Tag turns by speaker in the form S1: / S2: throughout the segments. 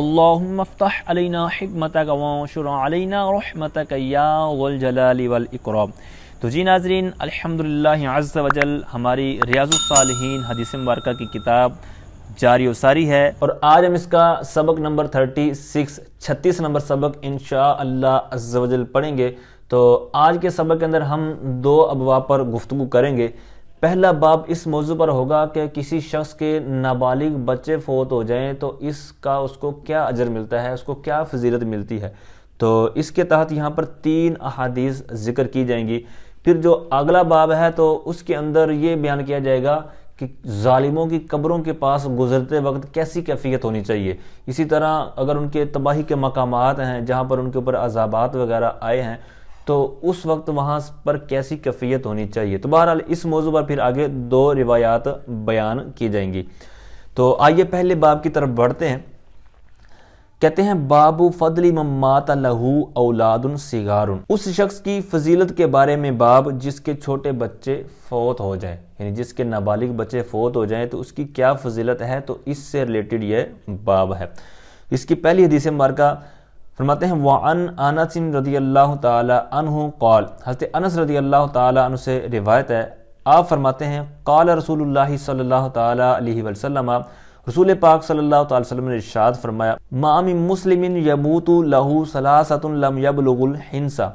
S1: अल्लाफ़्तः अलैना हमत वाशर अलैना रहमत याजलाकरम तो जी नाजरीन अल्हम्दुलिल्लाह अज़्ज़ वजल हमारी रियाज़ुलसालहीन हदीस मुबारक की किताब जारी सारी है और आज हम इसका सबक नंबर थर्टी सिक्स छत्तीस नंबर सबक इन शाह पढ़ेंगे तो आज के सबक के अंदर हम दो अबवा पर गुफ्तु करेंगे पहला बाब इस मौजू पर होगा कि किसी शख्स के नाबालिग बच्चे फोत हो जाएं तो इसका उसको क्या अजर मिलता है उसको क्या फजीलत मिलती है तो इसके तहत यहाँ पर तीन अहादीस जिक्र की जाएंगी फिर जो अगला बाब है तो उसके अंदर ये बयान किया जाएगा कि ालिमों की कब्रों के पास गुजरते वक्त कैसी कैफियत होनी चाहिए इसी तरह अगर उनके तबाही के मकाम हैं जहाँ पर उनके ऊपर अजाबात वगैरह आए हैं तो उस वक्त वहां पर कैसी कैफियत होनी चाहिए तो बहरहाल इस मौजू पर फिर आगे दो रिवायात बयान की जाएंगी तो आइए पहले बाब की तरफ बढ़ते हैं कहते हैं बाबू फदली ममात लहू औलादन सिगारुन उस शख्स की फजीलत के बारे में बाब जिसके छोटे बच्चे फौत हो जाए यानी जिसके नाबालिग बच्चे फौत हो जाए तो उसकी क्या फजीलत है तो इससे रिलेटेड यह बाब है इसकी पहली हदीसी मार्का फरमाते हैं वान अनसिन रदी अल्लाह तहु कौल हज़रत अनस रदी अल्लाह तन से रिवायत है आप फरमाते हैं कॉल रसूल सल्ला तसलम रसूल पाक सल्लाम ने इशाद फरमाया मामी मुस्लिम यमूत लहू सलासतम यबलगुल हिंसा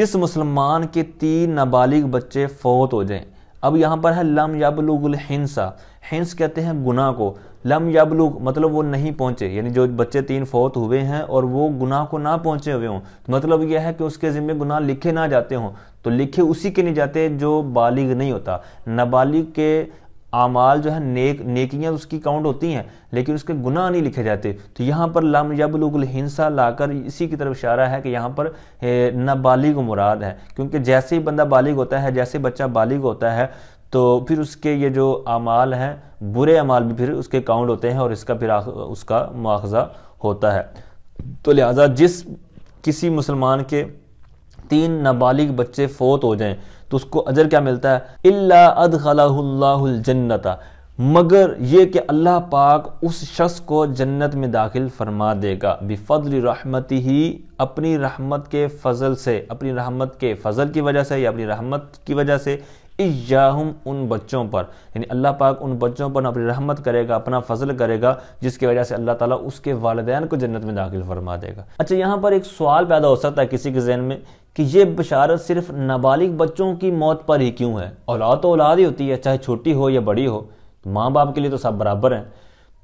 S1: जिस मुसलमान के तीन नाबालिग बच्चे फ़ौत हो जाएँ अब यहाँ पर है लम याबलुगुल हिंसा हिंस कहते हैं गुनाह को लम याबलुग मतलब वो नहीं पहुँचे यानी जो बच्चे तीन फौत हुए हैं और वो गुनाह को ना पहुँचे हुए हों तो मतलब यह है कि उसके ज़िम्मे गुनाह लिखे ना जाते हों तो लिखे उसी के नहीं जाते जो बालिग नहीं होता नाबालिग के आमाल जो है नेक नेकियां उसकी काउंट होती हैं लेकिन उसके गुनाह नहीं लिखे जाते तो यहाँ पर लम यबलुगुल हिंसा लाकर इसी की तरफ इशारा है कि यहाँ पर नाबालिग मुराद है क्योंकि जैसे ही बंदा बालिग होता है जैसे बच्चा बालिग होता है तो फिर उसके ये जो अमाल हैं बुरे अमाल भी फिर उसके काउंट होते हैं और इसका फिर उसका मुआवजा होता है तो लिहाजा जिस किसी मुसलमान के तीन नाबालिग बच्चे फोत हो जाएं तो उसको अजर क्या मिलता है इल्ला अदखलाहुल्लाहुल जन्नता मगर ये कि अल्लाह पाक उस शख्स को जन्नत में दाखिल फरमा देगा बेफल रहमत ही अपनी रहमत के फजल से अपनी रहमत के फजल की वजह से या अपनी रहमत की वजह से इजाहम उन बच्चों पर यानी अल्लाह पाक उन बच्चों पर अपनी रहमत करेगा अपना फजल करेगा जिसकी वजह से अल्लाह ताला उसके वालदेन को जन्नत में दाखिल फरमा देगा अच्छा यहाँ पर एक सवाल पैदा हो सकता है किसी के जहन में कि ये बशारत सिर्फ नाबालिग बच्चों की मौत पर ही क्यों है औलाद तो औलाद ही होती है चाहे छोटी हो या बड़ी हो तो माँ बाप के लिए तो सब बराबर हैं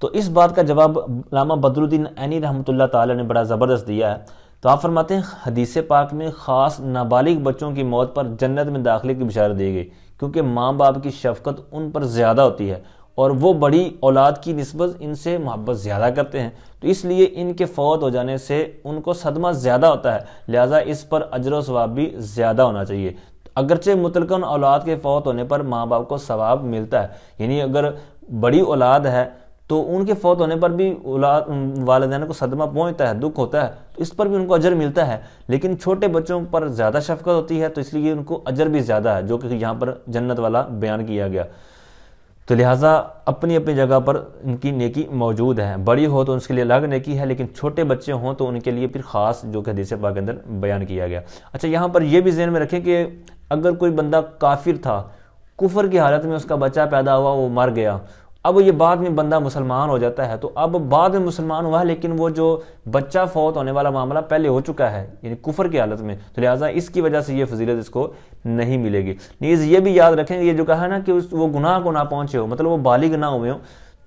S1: तो इस बात का जवाब लामा बदरुद्दीन ऐनी रहमतुल्ला ताला ने बड़ा ज़बरदस्त दिया है तो आप फरमाते हैं हदीस पाक में ख़ास नाबालिग बच्चों की मौत पर जन्नत में दाखिले की बिशारत दी गई क्योंकि माँ बाप की शफकत उन पर ज़्यादा होती है और वो बड़ी औलाद की नस्बत इनसे मोहब्बत ज़्यादा करते हैं तो इसलिए इनके फौत हो जाने से उनको सदमा ज़्यादा होता है लिहाजा इस पर अजर वाब भी ज़्यादा होना चाहिए अगरचे मुतलकन औलाद के फौत होने पर माँ बाप को सवाब मिलता है यानी अगर बड़ी औलाद है तो उनके फौत होने पर भी वालदेन को सदमा पहुंचता है दुख होता है तो इस पर भी उनको अजर मिलता है लेकिन छोटे बच्चों पर ज़्यादा शफकत होती है तो इसलिए उनको अजर भी ज़्यादा है जो कि यहाँ पर जन्नत वाला बयान किया गया तो लिहाजा अपनी अपनी जगह पर इनकी नेकी मौजूद है बड़ी हो तो उसके लिए अलग नेकी है लेकिन छोटे बच्चे हों तो उनके लिए फिर ख़ास जो कि हदीस पाक के अंदर बयान किया गया अच्छा यहाँ पर यह भी जहन में रखें कि अगर कोई बंदा काफिर था कुफर की हालत में उसका बच्चा पैदा हुआ वो मर गया अब ये बाद में बंदा मुसलमान हो जाता है तो अब बाद में मुसलमान हुआ है लेकिन वो जो बच्चा फौत होने वाला मामला पहले हो चुका है यानी कुफर की हालत में तो लिहाजा इसकी वजह से ये फजीलत इसको नहीं मिलेगी नीज़ ये भी याद रखें ये जो कहा है ना कि उस वो गुनाह को ना पहुँचे हो मतलब वो बालिग ना हुए हो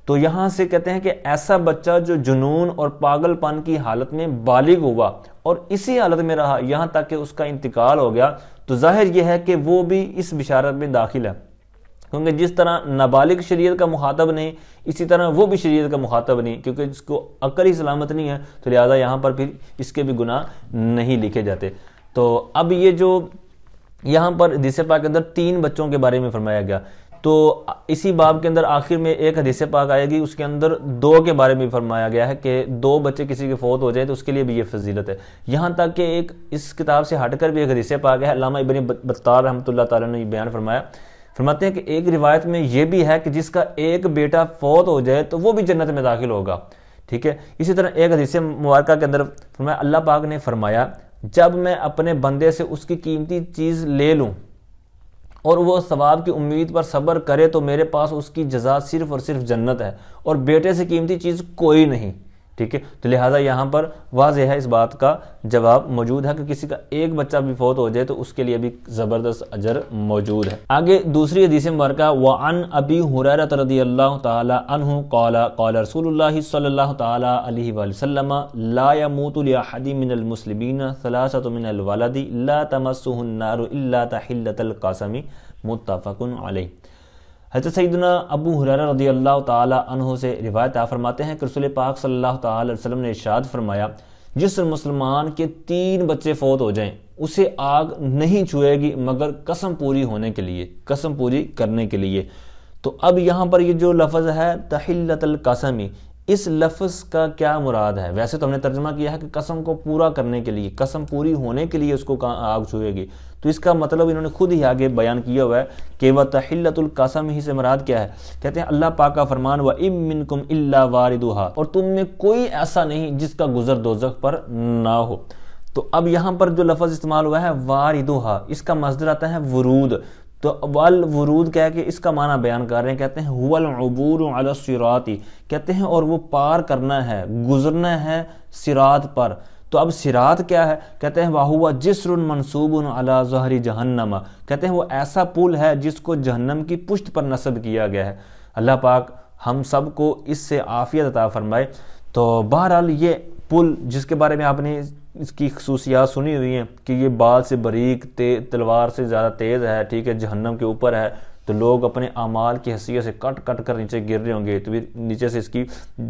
S1: तो यहाँ से कहते हैं कि ऐसा बच्चा जो जुनून और पागलपन की हालत में बालिग हुआ और इसी हालत में रहा यहाँ तक कि उसका इंतकाल हो गया तो जाहिर यह है कि वो भी इस बिशारत में दाखिल है क्योंकि जिस तरह नाबालिग शरीयत का मुखातब नहीं इसी तरह वो भी शरीयत का मुखातब नहीं क्योंकि जिसको अकल ही सलामत नहीं है तो लिहाजा यहाँ पर फिर इसके भी गुनाह नहीं लिखे जाते तो अब ये जो यहाँ पर हदीस पाक के अंदर तीन बच्चों के बारे में फरमाया गया तो इसी बाब के अंदर आखिर में एक हदीस पाक आएगी उसके अंदर दो के बारे में फरमाया गया है कि दो बच्चे किसी के फौत हो जाए तो उसके लिए भी ये फजीलत है यहाँ तक कि एक इस किताब से हटकर भी एक हदीस पाक है अलामा इबन बत्तार रहमत ला ने बयान फरमाया फरमाते हैं कि एक रिवायत में यह भी है कि जिसका एक बेटा फौत हो जाए तो वो भी जन्नत में दाखिल होगा ठीक है इसी तरह एक हदीस मुबारक के अंदर फरमाया अल्लाह पाक ने फरमाया जब मैं अपने बंदे से उसकी कीमती चीज़ ले लूँ और वो सवाब की उम्मीद पर सब्र करे तो मेरे पास उसकी जजा सिर्फ और सिर्फ जन्नत है और बेटे से कीमती चीज़ कोई नहीं ठीक है तो लिहाजा यहाँ पर वाज है इस बात का जवाब मौजूद है कि किसी का एक बच्चा भी फौत हो जाए तो उसके लिए भी ज़बरदस्त अजर मौजूद है आगे दूसरी हदीस मुबारक व अन अबी हुरैरत रदी अल्लाह तहु कौला कौल रसूल सल्ला तसलम लामूतमिनमसलमिन सलासतमिनवलदी ला तमसुन्नार तहिल्लतल कासमी मुतफ़न हजरत सईदना अबू हुरर रदी अल्लाह तहों से रिवायत आ फरमाते हैं कि पाक सल्लल्लाहु वसल्लम ने इशाद फरमाया जिस मुसलमान के तीन बच्चे फौत हो जाएं उसे आग नहीं छुएगी मगर कसम पूरी होने के लिए कसम पूरी करने के लिए तो अब यहाँ पर ये जो लफज है तहिल्लतल कसमी इस लफ्ज़ का क्या मुराद है वैसे तो हमने तर्जमा किया है कि कसम को पूरा करने के लिए कसम पूरी होने के लिए उसको आग छुएगी तो इसका मतलब इन्होंने खुद ही आगे बयान किया हुआ है कि वह कसम ही से मराद क्या है कहते हैं अल्लाह पाक का फरमान व इम मिनकुम इल्ला वारिदुहा और तुम में कोई ऐसा नहीं जिसका गुजर दोजख पर ना हो तो अब यहां पर जो लफज इस्तेमाल हुआ है वारिदुहा इसका मजदर आता है वरूद तो वल वरूद कह के इसका माना बयान कर रहे हैं कहते हैं हुवल अबूर अलसराती कहते हैं और वो पार करना है गुजरना है सिरात पर तो अब सिरात क्या है कहते हैं वाहुआ जिसर मनसूब अला जहरी जहन्नम कहते हैं वो ऐसा पुल है जिसको जहन्नम की पुश्त पर नस्ब किया गया है अल्लाह पाक हम सबको इससे आफियत अता फरमाए तो बहरहाल ये पुल जिसके बारे में आपने इसकी खसूसियात सुनी हुई हैं कि ये बाल से बरीक ते तलवार से ज़्यादा तेज़ है ठीक है जहन्नम के ऊपर है तो लोग अपने अमाल की हसीियत से कट कट कर नीचे गिर रहे होंगे तो भी नीचे से इसकी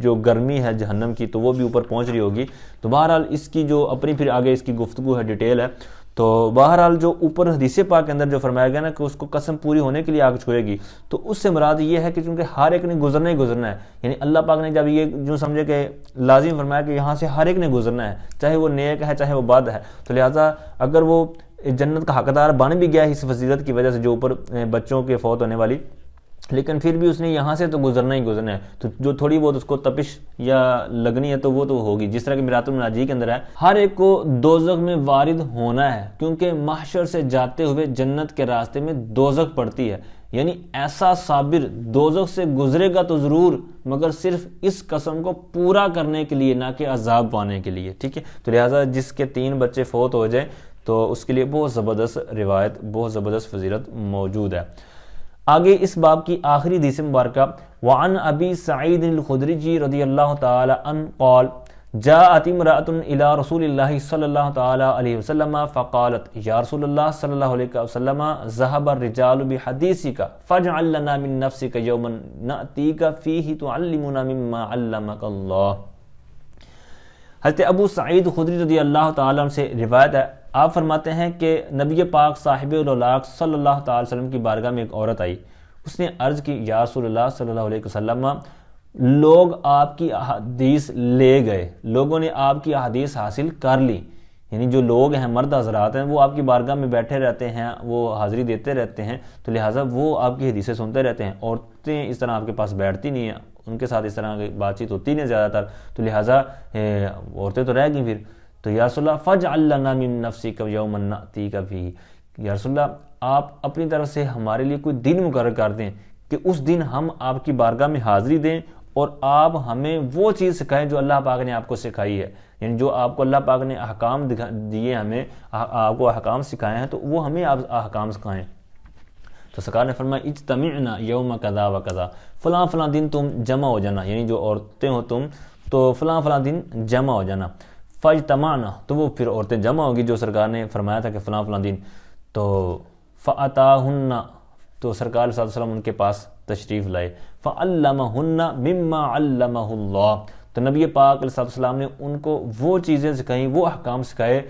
S1: जो गर्मी है जहन्नम की तो वो भी ऊपर पहुंच रही होगी तो बहरहाल इसकी जो अपनी फिर आगे इसकी गुफ्तु है डिटेल है तो बहरहाल जो ऊपर हदीस पाक के अंदर जो फरमाया गया ना कि उसको कसम पूरी होने के लिए आग छुएगी तो उससे मुराद ये है कि चूंकि हर एक ने गुजरना ही गुजरना है यानी अल्लाह पाक ने जब ये जो समझे कि लाजिम फरमाया कि यहाँ से हर एक ने गुजरना है चाहे वो नेक है चाहे वो बद है तो लिहाजा अगर वो जन्नत का हकदार बन भी गया है इस फजीलत की वजह से जो ऊपर बच्चों के फौत होने वाली लेकिन फिर भी उसने यहाँ से तो गुजरना ही गुजरना है तो जो थोड़ी बहुत उसको तपिश या लगनी है तो वो तो होगी जिस तरह की मिरातुल मनाजी के अंदर है हर एक को दोजक में वारिद होना है क्योंकि माशर से जाते हुए जन्नत के रास्ते में दोजक पड़ती है यानी ऐसा साबिर दोजक से गुजरेगा तो ज़रूर मगर सिर्फ इस कसम को पूरा करने के लिए ना कि अजाब पाने के लिए ठीक है तो लिहाजा जिसके तीन बच्चे फोत हो जाए तो उसके लिए बहुत ज़बरदस्त रिवायत बहुत ज़बरदस्त फजीरत मौजूद है आगे इस बाब की आखिरी दिस मुबारक वन अबी सईद खुदरी जी रदी अल्लाह तन कौल जातिमरातला रसूल सल्ला तसलम या रसूल सल्ला वसलम जहबर रिजाल हदीसी का फ़ज अल्लामिन नफसी का यौमन नती का फ़ी ही तो अल्लाह हज़रत अबू सईद खुदरी रदी अल्लाह तवायत है आप फरमाते हैं कि नबी पाक साहिब उलाक सल्लल्लाहु अलैहि वसल्लम की बारगाह में एक औरत आई उसने अर्ज़ की या सल्ला सल्लल्लाहु अलैहि वसल्लम लोग आपकी अदीस ले गए लोगों ने आपकी अदीस हासिल कर ली यानी जो लोग हैं मर्द हजरात हैं वो आपकी बारगाह में बैठे रहते हैं वो हाज़िरी देते रहते हैं तो लिहाजा वो आपकी हदीसें सुनते रहते हैं औरतें इस तरह आपके पास बैठती नहीं हैं उनके साथ इस तरह की बातचीत होती नहीं ज़्यादातर तो लिहाजा औरतें तो रह गई फिर तो यासोल्ला फ़ज अल्लाफसी कब यौमन्नाती कभी यारसोल्ला आप अपनी तरफ से हमारे लिए कोई दिन मुकर कर दें कि उस दिन हम आपकी बारगाह में हाज़िरी दें और आप हमें वो चीज़ सिखाएं जो अल्लाह पाक ने आपको सिखाई है यानी जो आपको अल्लाह पाक ने अहकाम दिए हमें आ, आपको अहकाम सिखाए हैं तो वो हमें आप अहकाम सिखाएं तो सरकार ने फरमाया इज तमिना यौम कदा व कदा फलां फलां दिन तुम जमा हो जाना यानी जो औरतें हो तुम तो फलां फलां दिन जमा हो जाना फज तमाना तो वो फिर औरतें जमा होंगी जो सरकार ने फरमाया था कि फ़लाँ फ़लाँ दिन तो फ़ाता हन्ना तो सरकार सल्लम उनके पास तशरीफ़ लाए फ़ल्लम हन्ना मम्मा तो नबी पाक सलाम ने उनको वो चीज़ें सिखाई वो अहकाम सिखाए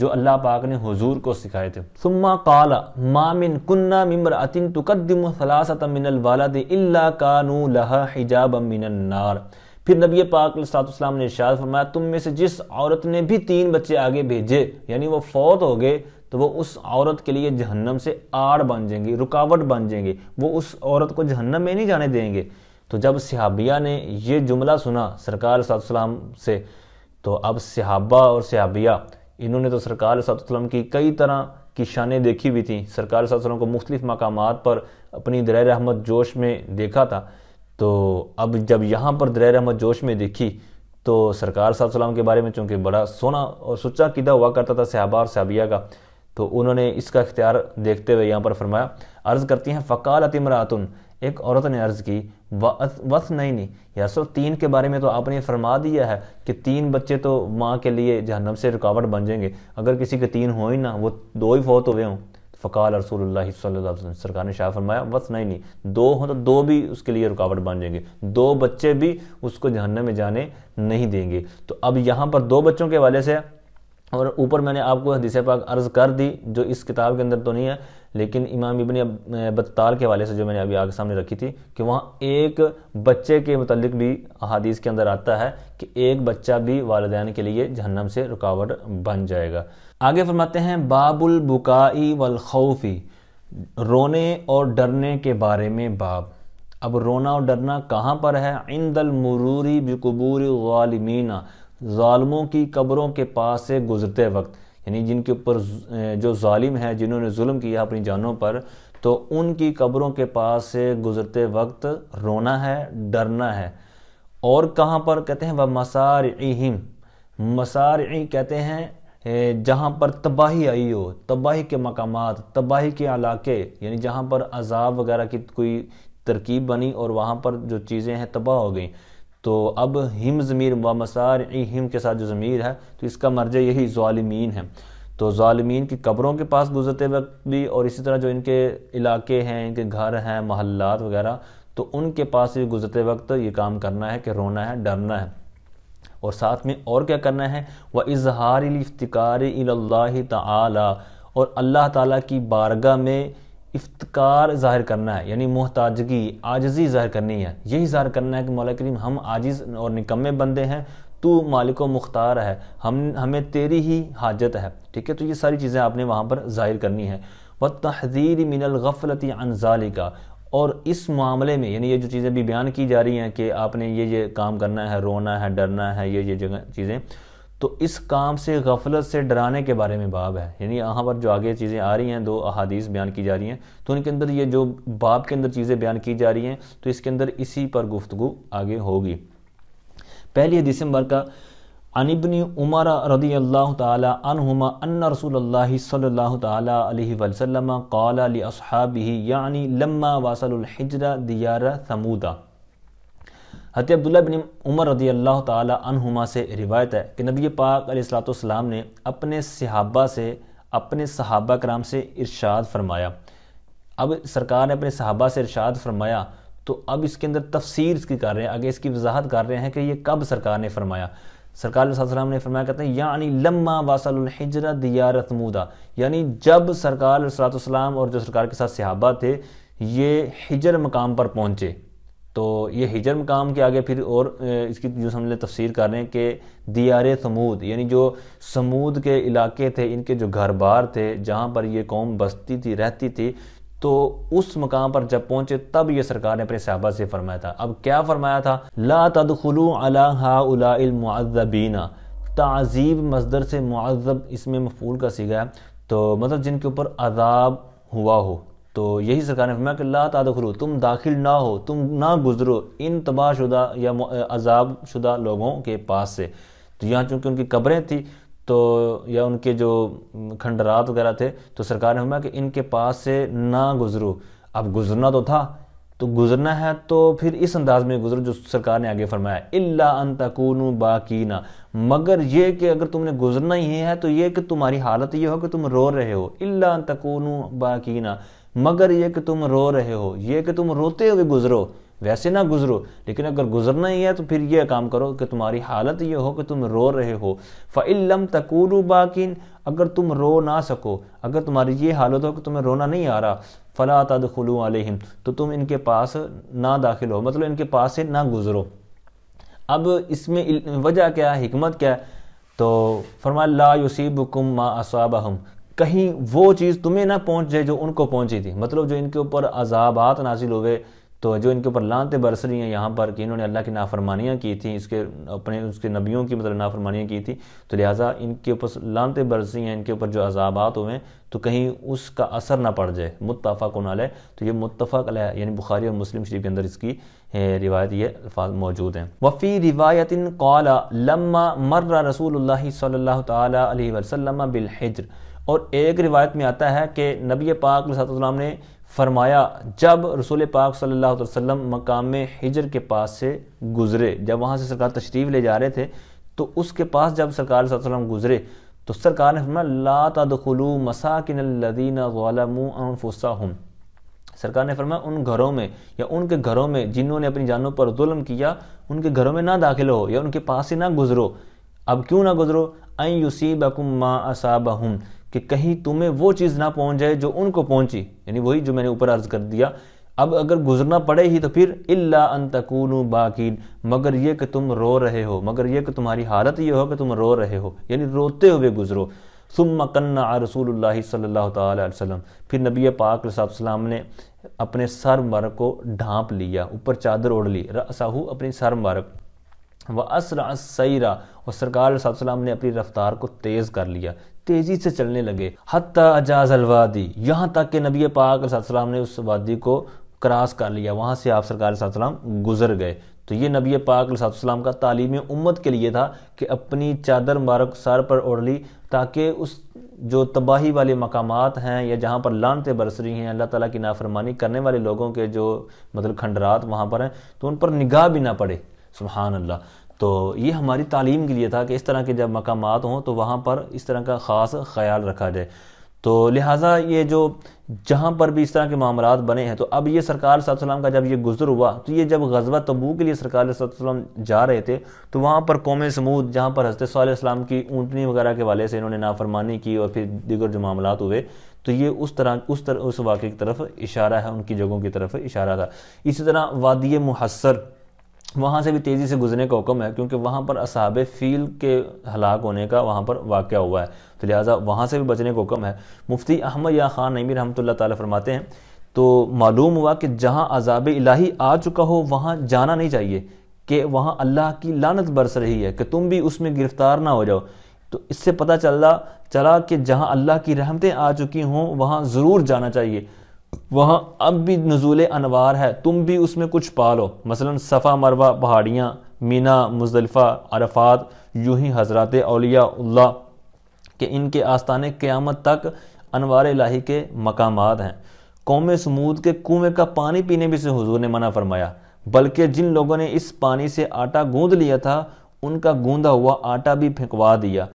S1: जो अल्लाह पाक ने हुजूर को सिखाए थे सुम्मा काला मामिन कुन्ना मिम्र अतिन तुकदम सलासत मिनल वालद इल्ला कानू लहा हिजाब मिनन्नार नार फिर नबी पाक सातम ने इशाद फरमाया तुम में से जिस औरत ने भी तीन बच्चे आगे भेजे यानी वो फौत हो गए तो वो उस औरत के लिए जहन्नम से आड़ बन जाएंगी रुकावट बन जाएंगे वो उस औरत को जहन्नम में नहीं जाने देंगे तो जब सिहाबिया ने ये जुमला सुना सरकार सातम से तो अब सिहाबा और सिहाबिया इन्होंने तो सरकार सातम की कई तरह की शानें देखी हुई थी सरकार सातम को मुख्तलिफ़ मकाम पर अपनी दर रहमत जोश में देखा था तो अब जब यहाँ पर दर अहमद जोश में देखी तो सरकार साहब सलाम के बारे में चूँकि बड़ा सोना और सच्चा किदा हुआ करता था सहाबा और सहाबिया का तो उन्होंने इसका इख्तियार देखते हुए यहाँ पर फरमाया अर्ज़ करती हैं फ़कालत इमरातन एक औरत ने अर्ज़ की वस नहीं नहीं या सो तीन के बारे में तो आपने फरमा दिया है कि तीन बच्चे तो माँ के लिए जहनम से रुकावट बन जाएंगे अगर किसी के तीन हो ही ना वो दो ही फौत हुए हों फ़काल रसूल सरकार ने शाह फरमाया बस नहीं नहीं दो हों तो दो भी उसके लिए रुकावट बन जाएंगे दो बच्चे भी उसको जहन्नम में जाने नहीं देंगे तो अब यहाँ पर दो बच्चों के हवाले से और ऊपर मैंने आपको हदीस पाक अर्ज़ कर दी जो इस किताब के अंदर तो नहीं है लेकिन इमाम इबन बत्ताल के हवाले से जो मैंने अभी आगे सामने रखी थी कि वहाँ एक बच्चे के मतलब भी अदीस के अंदर आता है कि एक बच्चा भी वालदान के लिए जहन्नम से रुकावट बन जाएगा आगे फरमाते हैं बाबुल बुकाई वल खौफी रोने और डरने के बारे में बाब अब रोना और डरना कहाँ पर है इंदल मुरूरी बिकबूर वालमीना ालमों की कब्रों के पास से गुजरते वक्त यानी जिनके ऊपर जो ालिम है जिन्होंने जुल्म किया अपनी जानों पर तो उनकी कब्रों के पास से गुजरते वक्त रोना है डरना है और कहाँ पर कहते हैं वह मसार इम मसार कहते हैं जहाँ पर तबाही आई हो तबाही के मकाम तबाही के इलाके यानी जहाँ पर अजाब वगैरह की कोई तरकीब बनी और वहाँ पर जो चीज़ें हैं तबाह हो गई तो अब हिम ज़मीर व मसार हिम के साथ जो ज़मीर है तो इसका मर्ज यही ज़ालमीन है तो ालमीन की कब्रों के पास गुजरते वक्त भी और इसी तरह जो इनके इलाके हैं इनके घर हैं महल्लात वगैरह तो उनके पास भी गुजरते वक्त ये काम करना है कि रोना है डरना है और साथ में और क्या करना है व इजहार इफ्तार और अल्लाह ताला की बारगाह में इफ्तार ज़ाहिर करना है यानी मोहताजगी आजजी ज़ाहिर करनी है यही ज़ाहिर करना है कि मौला करीम हम आजिज़ और निकम्मे बंदे हैं तू मालिक व मुख्तार है हम हमें तेरी ही हाजत है ठीक है तो ये सारी चीज़ें आपने वहाँ पर ज़ाहिर करनी है व तहदीर मिनल गफलती अनजालिका और इस मामले में यानी ये जो चीज़ें भी बयान की जा रही हैं कि आपने ये ये काम करना है रोना है डरना है ये ये जगह चीज़ें तो इस काम से गफलत से डराने के बारे में बाब है यानी यहाँ पर जो आगे चीज़ें आ रही हैं दो अहादीस बयान की जा रही हैं तो उनके अंदर ये जो बाब के अंदर चीज़ें बयान की जा रही हैं तो इसके अंदर इसी पर गुफ्तु आगे होगी पहली दिसंबर का अनिबनी उमर रदी अल्लाह तुमा अन रसूल सल्ला यानी लम्मा वासलहिजरा समूदा हत अब्दुल्ला बिन उमर रदी अल्लाह तुमा से रिवायत है कि नबी पाक अलीसलाम ने अपने सहाबा से अपने सहाबा कराम से इरशाद फरमाया अब सरकार ने अपने सहाबा से इरशाद फरमाया तो अब इसके अंदर तफसीर इसकी कर रहे हैं आगे इसकी वजाहत कर रहे हैं कि ये कब सरकार ने फरमाया सरकार सल्लम ने फरमाया कहते हैं यानी लम्मा वासलहजरा दियार तमूदा यानी जब सरकार सलाम और जो सरकार के साथ सहाबा थे ये हिजर मकाम पर पहुँचे तो ये हिजर मकाम के आगे फिर और इसकी जो समझ तफसीर कर रहे हैं कि दियार समूद यानी जो समूद के इलाके थे इनके जो घर बार थे जहाँ पर ये कौम बसती थी रहती थी तो उस मकाम पर जब पहुंचे तब ये सरकार ने अपने साहबा से फरमाया था अब क्या फरमाया था ला तदखलू अला हाउलाबीना तहजीब मजदर से मुआजब इसमें मफूल का सीगा है तो मतलब जिनके ऊपर अजाब हुआ हो तो यही सरकार ने फरमाया कि ला तदखलू तुम दाखिल ना हो तुम ना गुजरो इन तबाह शुदा या अजाब शुदा लोगों के पास से तो यहाँ चूँकि उनकी कब्रें थी तो या उनके जो खंडरात वगैरह थे तो सरकार ने हमें कि इनके पास से ना गुजरो अब गुजरना तो था तो गुजरना है तो फिर इस अंदाज में गुजरो जो सरकार ने आगे फरमाया इल्ला अन तकूनु बाकीना मगर ये कि अगर तुमने गुजरना ही है तो ये कि तुम्हारी हालत ये हो कि तुम रो रहे हो इल्ला अन बाकी बाकीना मगर ये कि तुम रो रहे हो ये कि तुम रोते हुए गुजरो वैसे ना गुजरो लेकिन अगर गुजरना ही है तो फिर यह काम करो कि तुम्हारी हालत यह हो कि तुम रो रहे हो फ़िल्म तकूरू बाकिन अगर तुम रो ना सको अगर तुम्हारी ये हालत हो कि तुम्हें रोना नहीं आ रहा फ़ला तदखलू आलिम तो तुम इनके पास ना दाखिल हो मतलब इनके पास से ना गुजरो अब इसमें वजह क्या है हमत क्या है तो फरमा ला कुम मा असाबहम कहीं वो चीज़ तुम्हें ना पहुंच जाए जो उनको पहुंची थी मतलब जो इनके ऊपर अजाबात नाजिल हुए तो जो इनके ऊपर लानते बरस रही हैं यहाँ पर कि इन्होंने अल्लाह की नाफरमानियाँ की थी इसके अपने उसके नबियों की मतलब नाफरमानियाँ की थी तो लिहाजा इनके ऊपर बरस रही हैं इनके ऊपर जो अजाबात हुए हैं तो कहीं उसका असर ना पड़ जाए मुतफ़ा मुतफ़ाक़ नाल तो ये मुतफ़ाक़ यानी बुखारी और मुस्लिम शरीफ के अंदर इसकी रिवायत ये अल्फाज मौजूद हैं वफ़ी रिवायत कौला लम्मा मर्रा रसूल सल्ला तसलम बिलहिजर और एक रिवायत में आता है कि नबी पाक सलाम ने फरमाया जब रसूल पाक सल्लल्लाहु अलैहि वसल्लम मकाम में हिजर के पास से गुज़रे जब वहाँ से सरकार तशरीफ़ ले जा रहे थे तो उसके पास जब सरकार सल्लम गुज़रे तो सरकार ने फरमाया ला तदखलू मसाकिन सरकार ने फरमाया उन घरों में या उनके घरों में जिन्होंने अपनी जानों पर जुल्म किया उनके घरों में ना दाखिल हो या उनके पास से ना गुज़रो अब क्यों ना गुज़रो अन कि कहीं तुम्हें वो चीज़ ना पहुंच जाए जो उनको पहुंची यानी वही जो मैंने ऊपर अर्ज कर दिया अब अगर गुजरना पड़े ही तो फिर इल्ला अंतकून बाकीन मगर ये कि तुम रो रहे हो मगर ये कि तुम्हारी हालत ये हो कि तुम रो रहे हो यानी रोते हुए गुजरो सुम्मा कन्ना रसूल सल्ला तसम फिर नबी पाक सलाम ने अपने सर मुबारक को ढांप लिया ऊपर चादर ओढ़ ली रसाहू अपनी सर मुबारक व असरा सईरा और सरकार ने अपनी रफ्तार को तेज़ कर लिया तेजी से चलने लगे हत्ता अजाज अलवादी यहाँ तक कि नबी पाक सलाम ने उस वादी को क्रॉस कर लिया वहाँ से आप सरकार सलाम गुजर गए तो ये नबी पाक सलाम का तालीम उम्मत के लिए था कि अपनी चादर मुबारक सर पर ओढ़ ली ताकि उस जो तबाही वाले मकाम हैं या जहाँ पर लानते बरस रही हैं अल्लाह ताला की नाफरमानी करने वाले लोगों के जो मतलब खंडरात वहाँ पर हैं तो उन पर निगाह भी ना पड़े सुबहान अल्लाह तो ये हमारी तालीम के लिए था कि इस तरह के जब मकाम हों तो वहाँ पर इस तरह का ख़ास ख्याल रखा जाए तो लिहाजा ये जो जहाँ पर भी इस तरह के मामला बने हैं तो अब ये सरकार सल्लम का जब ये गुजर हुआ तो ये जब गजबा तबू के लिए सरकार सल्लम जा रहे थे तो वहाँ पर कौम समूद जहाँ पर हजरत सलाम की ऊँटनी वगैरह के वाले से इन्होंने नाफरमानी की और फिर दीगर जो मामला हुए तो ये उस तरह उस तरह उस वाक़े की तरफ इशारा है उनकी जगहों की तरफ इशारा था इसी तरह वादी मुहसर वहाँ से भी तेज़ी से गुजरने का हुक्म है क्योंकि वहाँ पर असाब फील के हलाक होने का वहाँ पर वाक़ हुआ है तो लिहाजा वहाँ से भी बचने का हुक्म है मुफ्ती अहमद या ख़ान नईमी रहमत ताली फरमाते हैं तो मालूम हुआ कि जहाँ अजाब इलाही आ चुका हो वहाँ जाना नहीं चाहिए कि वहाँ अल्लाह की लानत बरस रही है कि तुम भी उसमें गिरफ़्तार ना हो जाओ तो इससे पता रहा चला कि जहाँ अल्लाह की रहमतें आ चुकी हों वहाँ ज़रूर जाना चाहिए वहाँ अब भी नजूल अनवार है तुम भी उसमें कुछ पा लो मसलन सफ़ा मरवा पहाड़ियाँ मीना मुजलफ़ा अरफात यूं ही हजरत अलिया के इनके आस्थान क़्यामत तक अनवार लाही के मकाम हैं कौम समूद के कुएँ का पानी पीने भी से हजूर ने मना फरमाया बल्कि जिन लोगों ने इस पानी से आटा गूंद लिया था उनका गूंदा हुआ आटा भी फेंकवा दिया